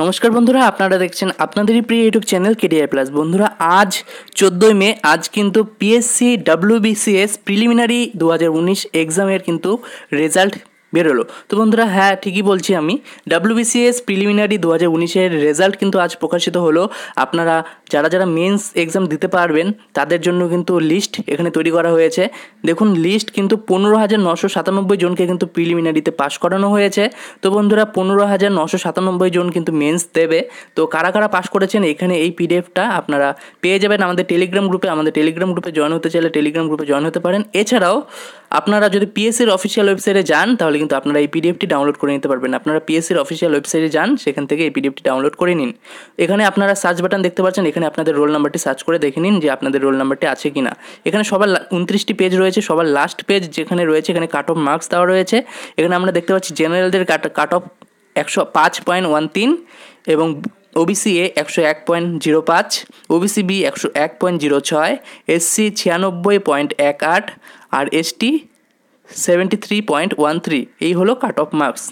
নমস্কার বন্ধুরা আপনারা দেখছেন আপনাদেরই প্রিয় ইউটিউব চ্যানেল কেডিআই প্লাস বন্ধুরা আজ চোদ্দোই মে আজ কিন্তু পিএসসি ডাব্লিউবিসিএস প্রিলিমিনারি দু হাজার উনিশ এক্সামের কিন্তু রেজাল্ট বেরোলো তো বন্ধুরা হ্যাঁ ঠিকই বলছি আমি ডাব্লিউবিসিএস প্রিলিমিনারি দু হাজার উনিশের রেজাল্ট কিন্তু আজ প্রকাশিত হলো আপনারা যারা যারা মেন্স এক্সাম দিতে পারবেন তাদের জন্য কিন্তু লিস্ট এখানে তৈরি করা হয়েছে দেখুন লিস্ট কিন্তু পনেরো হাজার নশো সাতানব্বই জনকে কিন্তু প্রিলিমিনারিতে পাশ করানো হয়েছে তো বন্ধুরা পনেরো হাজার নশো সাতানব্বই জন কিন্তু মেন্স দেবে তো কারা কারা পাশ করেছেন এখানে এই পিডিএফটা আপনারা পেয়ে যাবেন আমাদের টেলিগ্রাম গ্রুপে আমাদের টেলিগ্রাম গ্রুপে জয়েন হতে চাইলে টেলিগ্রাম গ্রুপে জয়েন হতে পারেন এছাড়াও আপনারা যদি পিএসসির অফিসিয়াল ওয়েবসাইটে যান তাহলে কিন্তু আপনারা এই পিডিএফটি ডাউনলোড করে নিতে পারবেন আপনারা পিএসসির অফিসিয়াল ওয়েবসাইটে যান সেখান থেকে এই পিডিএফটি ডাউনলোড করে নিন এখানে আপনারা সার্চ বাটন দেখতে পাচ্ছেন এখানে আপনাদের রোল নাম্বারটি সার্চ করে দেখে নিন যে আপনাদের রোল নাম্বারটি আছে কি না এখানে সবার উনত্রিশটি পেজ রয়েছে সবার লাস্ট পেজ যেখানে রয়েছে এখানে কাট অফ মার্কস দেওয়া রয়েছে এখানে আমরা দেখতে পাচ্ছি জেনারেলদের কাট কাট অফ একশো পাঁচ পয়েন্ট ওয়ান তিন এবং ওবিসি এ একশো এক পয়েন্ট জিরো পাঁচ ওবিসি বি একশো এক পয়েন্ট জিরো ছয় এসসি ছিয়ানব্বই পয়েন্ট এক আট আর ST seventy three point one three এই হলো কাট অফ মার্কস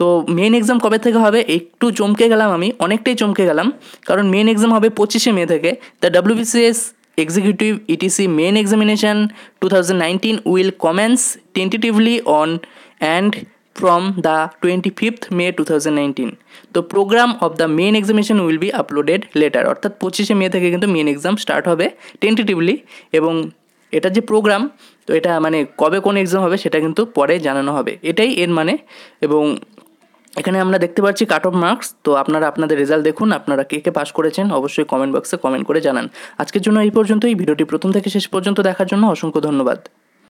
তো মেন এক্সাম কবে থেকে হবে একটু চমকে গেলাম আমি অনেকটাই চমকে গেলাম কারণ মেন এক্সাম হবে পঁচিশে মে থেকে the WBCS executive ETC main examination two thousand nineteen will commence tentatively on and from the twenty fifth May two thousand nineteen তো programme of the main examination will be uploaded later অর্থাৎ পঁচিশে May থেকে কিন্তু main exam start হবে tentatively এবং এটা যে programme তো এটা মানে কবে কোন এক্সাম হবে সেটা কিন্তু পরে জানানো হবে এটাই এর মানে এবং এখানে আমরা দেখতে পাচ্ছি কাট অফ মার্কস তো আপনারা আপনাদের রেজাল্ট দেখুন আপনারা কে কে পাস করেছেন অবশ্যই কমেন্ট বক্সে কমেন্ট করে জানান আজকের জন্য এই পর্যন্ত এই ভিডিওটি প্রথম থেকে শেষ পর্যন্ত দেখার জন্য অসংখ্য ধন্যবাদ